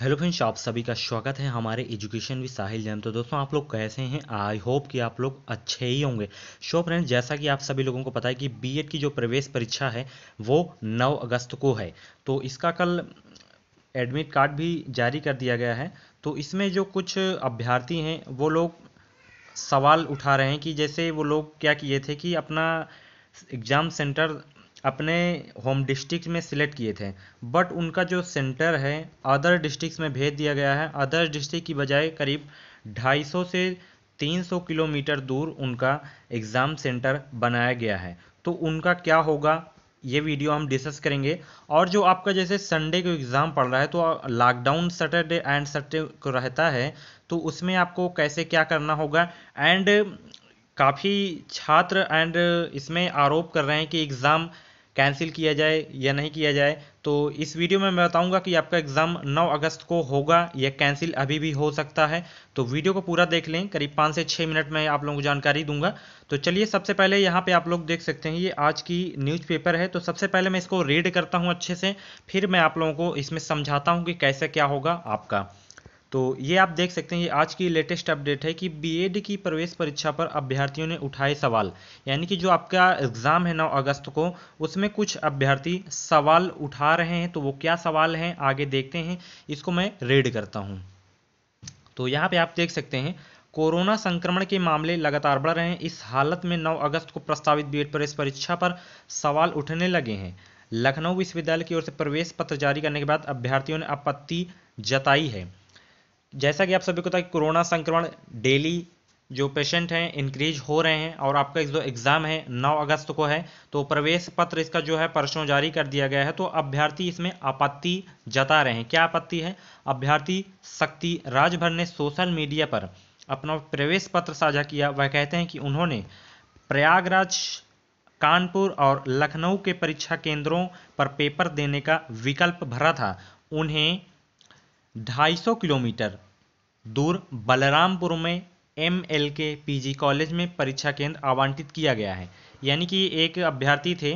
hello friends आप सभी का स्वागत है हमारे एजुकेशन विद साहिल जैन तो दोस्तों आप लोग कैसे हैं आई होप कि आप लोग अच्छे ही होंगे शो फ्रेंड्स जैसा कि आप सभी लोगों को पता है कि बीएड की जो प्रवेश परीक्षा है वो 9 अगस्त को है तो इसका कल एडमिट कार्ड भी जारी कर दिया गया है तो इसमें जो कुछ अभ्यर्थी हैं वो लोग सवाल उठा रहे हैं कि जैसे वो लोग क्या किए थे कि अपना एग्ज़ाम सेंटर अपने होम डिस्ट्रिक्ट में सिलेक्ट किए थे बट उनका जो सेंटर है अदर डिस्ट्रिक्ट में भेज दिया गया है अदर डिस्ट्रिक्ट की बजाय करीब 250 से 300 किलोमीटर दूर उनका एग्ज़ाम सेंटर बनाया गया है तो उनका क्या होगा ये वीडियो हम डिस्कस करेंगे और जो आपका जैसे संडे को एग्ज़ाम पड़ रहा है तो लॉकडाउन सैटरडे एंड सटरडे को रहता है तो उसमें आपको कैसे क्या करना होगा एंड काफ़ी छात्र एंड इसमें आरोप कर रहे हैं कि एग्ज़ाम कैंसिल किया जाए या नहीं किया जाए तो इस वीडियो में मैं बताऊंगा कि आपका एग्ज़ाम 9 अगस्त को होगा या कैंसिल अभी भी हो सकता है तो वीडियो को पूरा देख लें करीब पाँच से छः मिनट में आप लोगों को जानकारी दूंगा तो चलिए सबसे पहले यहाँ पे आप लोग देख सकते हैं ये आज की न्यूज़पेपर है तो सबसे पहले मैं इसको रीड करता हूँ अच्छे से फिर मैं आप लोगों को इसमें समझाता हूँ कि कैसे क्या होगा आपका तो ये आप देख सकते हैं ये आज की लेटेस्ट अपडेट है कि बीएड की प्रवेश परीक्षा पर अभ्यर्थियों ने उठाए सवाल यानी कि जो आपका एग्ज़ाम है 9 अगस्त को उसमें कुछ अभ्यर्थी सवाल उठा रहे हैं तो वो क्या सवाल हैं आगे देखते हैं इसको मैं रेड करता हूँ तो यहाँ पे आप देख सकते हैं कोरोना संक्रमण के मामले लगातार बढ़ रहे हैं इस हालत में नौ अगस्त को प्रस्तावित बी प्रवेश परीक्षा पर सवाल उठने लगे हैं लखनऊ विश्वविद्यालय की ओर से प्रवेश पत्र जारी करने के बाद अभ्यर्थियों ने आपत्ति जताई है जैसा कि आप सभी को था कोरोना संक्रमण डेली जो पेशेंट हैं इंक्रीज हो रहे हैं और आपका जो एग्ज़ाम है 9 अगस्त को है तो प्रवेश पत्र इसका जो है परसों जारी कर दिया गया है तो अभ्यर्थी इसमें आपत्ति जता रहे हैं क्या आपत्ति है अभ्यर्थी शक्ति राजभर ने सोशल मीडिया पर अपना प्रवेश पत्र साझा किया वह कहते हैं कि उन्होंने प्रयागराज कानपुर और लखनऊ के परीक्षा केंद्रों पर पेपर देने का विकल्प भरा था उन्हें 250 किलोमीटर दूर बलरामपुर में M L K P college में परीक्षा केंद्र आवंटित किया गया है यानी कि एक अभ्यर्थी थे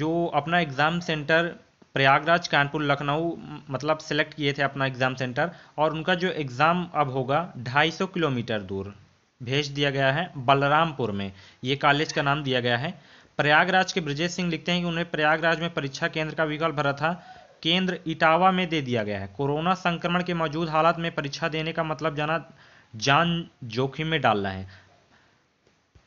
जो अपना एग्ज़ाम सेंटर प्रयागराज कानपुर लखनऊ मतलब सेलेक्ट किए थे अपना एग्ज़ाम सेंटर और उनका जो एग्ज़ाम अब होगा 250 किलोमीटर दूर भेज दिया गया है बलरामपुर में ये कॉलेज का नाम दिया गया है प्रयागराज के ब्रजेश सिंह लिखते हैं कि उन्हें प्रयागराज में परीक्षा केंद्र का विकल्प भरा था केंद्र इटावा में दे दिया गया है कोरोना संक्रमण के मौजूद हालात में परीक्षा देने का मतलब जाना जान जोखिम में डालना है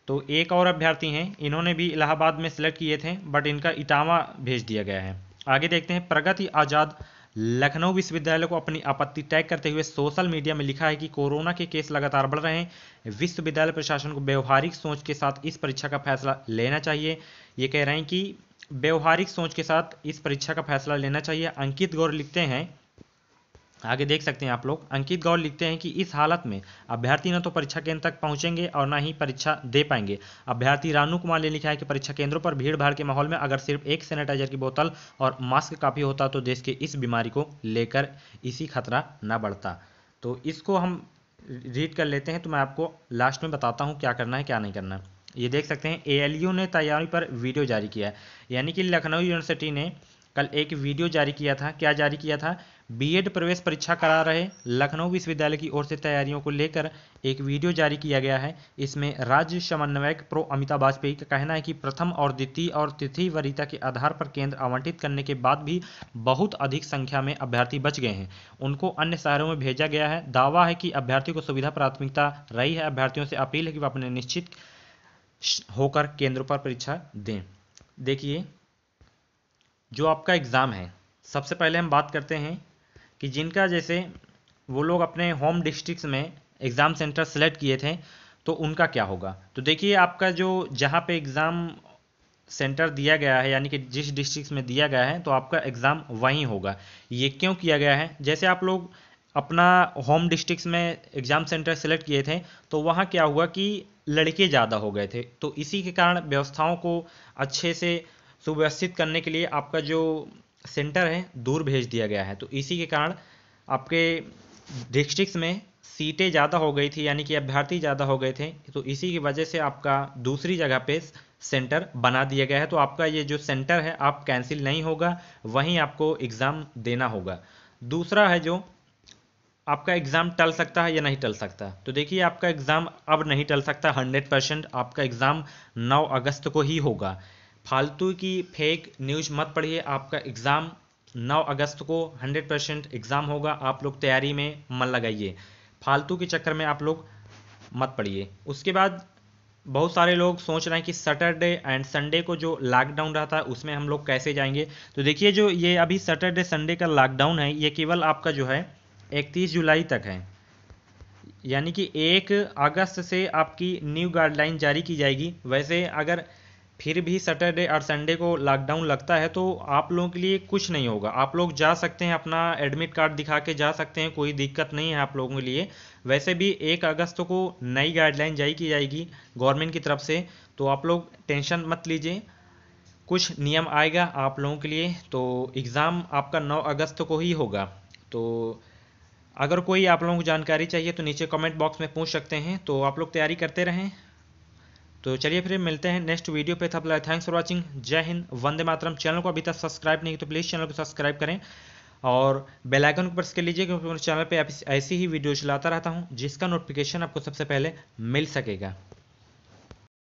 तो एक और अभ्यर्थी हैं इन्होंने भी इलाहाबाद में सिलेक्ट किए थे बट इनका इटावा भेज दिया गया है आगे देखते हैं प्रगति आज़ाद लखनऊ विश्वविद्यालय को अपनी आपत्ति टैग करते हुए सोशल मीडिया में लिखा है कि कोरोना के केस लगातार बढ़ रहे हैं विश्वविद्यालय प्रशासन को व्यवहारिक सोच के साथ इस परीक्षा का फैसला लेना चाहिए ये कह रहे हैं कि व्यवहारिक सोच के साथ इस परीक्षा का फैसला लेना चाहिए अंकित गौर लिखते हैं आगे देख सकते हैं आप लोग अंकित गौर लिखते हैं कि इस हालत में अभ्यर्थी न तो परीक्षा केंद्र तक पहुंचेंगे और न ही परीक्षा दे पाएंगे अभ्यर्थी रानू कुमार ने लिखा है कि परीक्षा केंद्रों पर भीड़ भाड़ के माहौल में अगर सिर्फ एक सैनिटाइजर की बोतल और मास्क काफ़ी होता तो देश के इस बीमारी को लेकर इसी खतरा न बढ़ता तो इसको हम रीड कर लेते हैं तो मैं आपको लास्ट में बताता हूँ क्या करना है क्या नहीं करना है ये देख सकते हैं यू ने तैयारी पर वीडियो जारी किया है यानी कि लखनऊ यूनिवर्सिटी ने कल एक वीडियो जारी किया था क्या जारी किया था बीएड प्रवेश परीक्षा करा रहे लखनऊ विश्वविद्यालय की ओर से तैयारियों को लेकर एक वीडियो जारी किया गया है इसमें राज्य समन्वयक प्रो अमिता वाजपेयी का कहना है कि प्रथम और द्वितीय और तिथि वरीता के आधार पर केंद्र आवंटित करने के बाद भी बहुत अधिक संख्या में अभ्यर्थी बच गए हैं उनको अन्य शहरों में भेजा गया है दावा है कि अभ्यर्थियों को सुविधा प्राथमिकता रही है अभ्यर्थियों से अपील है कि वह अपने निश्चित होकर केंद्रों पर परीक्षा दें देखिए जो आपका एग्ज़ाम है सबसे पहले हम बात करते हैं कि जिनका जैसे वो लोग अपने होम डिस्ट्रिक्ट में एग्ज़ाम सेंटर सेलेक्ट किए थे तो उनका क्या होगा तो देखिए आपका जो जहाँ पे एग्ज़ाम सेंटर दिया गया है यानी कि जिस डिस्ट्रिक्ट में दिया गया है तो आपका एग्ज़ाम वहीं होगा ये क्यों किया गया है जैसे आप लोग अपना होम डिस्ट्रिक्स में एग्ज़ाम सेंटर सेलेक्ट किए थे तो वहाँ क्या हुआ कि लड़के ज़्यादा हो गए थे तो इसी के कारण व्यवस्थाओं को अच्छे से सुव्यवस्थित करने के लिए आपका जो सेंटर है दूर भेज दिया गया है तो इसी के कारण आपके डिस्ट्रिक्स में सीटें ज़्यादा हो गई थी यानी कि अभ्यर्थी ज़्यादा हो गए थे तो इसी की वजह से आपका दूसरी जगह पे सेंटर बना दिया गया है तो आपका ये जो सेंटर है आप कैंसिल नहीं होगा वहीं आपको एग्ज़ाम देना होगा दूसरा है जो आपका एग्ज़ाम टल सकता है या नहीं टल सकता तो देखिए आपका एग्ज़ाम अब नहीं टल सकता हंड्रेड परसेंट आपका एग्ज़ाम नौ अगस्त को ही होगा फालतू की फेक न्यूज़ मत पढ़िए आपका एग्ज़ाम नौ अगस्त को हंड्रेड परसेंट एग्ज़ाम होगा आप लोग तैयारी में मन लगाइए फालतू के चक्कर में आप लोग मत पढ़िए उसके बाद बहुत सारे लोग सोच रहे हैं कि सैटरडे एंड संडे को जो लॉकडाउन रहा था उसमें हम लोग कैसे जाएंगे तो देखिए जो ये अभी सैटरडे संडे का लॉकडाउन है ये केवल आपका जो है इकतीस जुलाई तक है यानी कि एक अगस्त से आपकी न्यू गाइडलाइन जारी की जाएगी वैसे अगर फिर भी सैटरडे और संडे को लॉकडाउन लगता है तो आप लोगों के लिए कुछ नहीं होगा आप लोग जा सकते हैं अपना एडमिट कार्ड दिखा के जा सकते हैं कोई दिक्कत नहीं है आप लोगों के लिए वैसे भी एक अगस्त को नई गाइडलाइन जारी की जाएगी गवर्नमेंट की तरफ से तो आप लोग टेंशन मत लीजिए कुछ नियम आएगा आप लोगों के लिए तो एग्ज़ाम आपका नौ अगस्त को ही होगा तो अगर कोई आप लोगों को जानकारी चाहिए तो नीचे कमेंट बॉक्स में पूछ सकते हैं तो आप लोग तैयारी करते रहें तो चलिए फिर मिलते हैं नेक्स्ट वीडियो पे तब थैंक्स फॉर वाचिंग जय हिंद वंदे मातरम चैनल को अभी तक सब्सक्राइब नहीं तो प्लीज़ चैनल को सब्सक्राइब करें और बेल आइकन को प्रेस कर लीजिए क्योंकि मेरे चैनल पे ऐसी ही वीडियो चलाता रहता हूँ जिसका नोटिफिकेशन आपको सबसे पहले मिल सकेगा